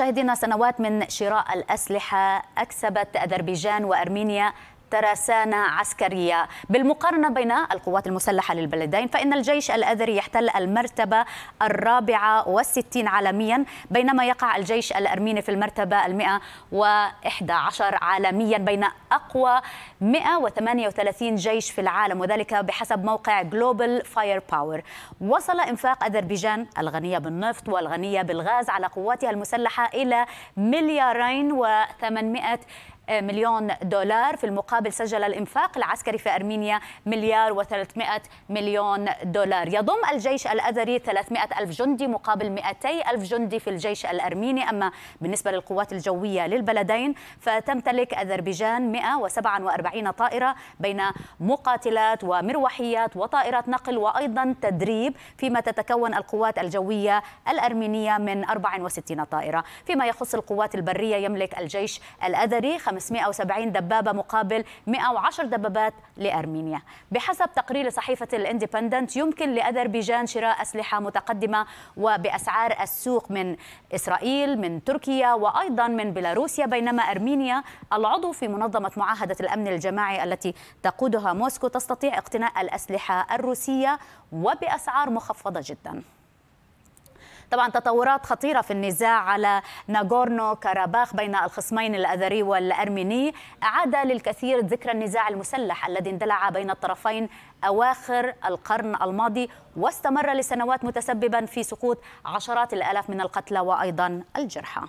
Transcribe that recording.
مشاهدينا سنوات من شراء الأسلحة أكسبت أذربيجان وأرمينيا ترسانة عسكرية بالمقارنة بين القوات المسلحة للبلدين فإن الجيش الأذري يحتل المرتبة الرابعة والستين عالميا بينما يقع الجيش الأرميني في المرتبة المئة وإحدى عشر عالميا بين أقوى 138 جيش في العالم وذلك بحسب موقع جلوبال فاير باور وصل إنفاق أذربيجان الغنية بالنفط والغنية بالغاز على قواتها المسلحة إلى مليارين و800 مليون دولار في المقابل بالمقابل سجل الإنفاق العسكري في أرمينيا مليار و300 مليون دولار يضم الجيش الأذري 300 ألف جندي مقابل 200 ألف جندي في الجيش الأرميني أما بالنسبة للقوات الجوية للبلدين فتمتلك أذربيجان 147 طائرة بين مقاتلات ومروحيات وطائرات نقل وأيضا تدريب فيما تتكون القوات الجوية الأرمينية من 64 طائرة فيما يخص القوات البرية يملك الجيش الأذري 570 دبابة مقابل 110 دبابات لأرمينيا بحسب تقرير صحيفه الاندبندنت يمكن لأذربيجان شراء أسلحة متقدمة وبأسعار السوق من إسرائيل من تركيا وأيضا من بيلاروسيا بينما أرمينيا العضو في منظمة معاهدة الأمن الجماعي التي تقودها موسكو تستطيع اقتناء الأسلحة الروسية وبأسعار مخفضة جداً طبعا تطورات خطيرة في النزاع على ناغورنو كاراباخ بين الخصمين الأذري والأرميني أعاد للكثير ذكرى النزاع المسلح الذي اندلع بين الطرفين أواخر القرن الماضي واستمر لسنوات متسببا في سقوط عشرات الآلاف من القتلى وأيضا الجرحى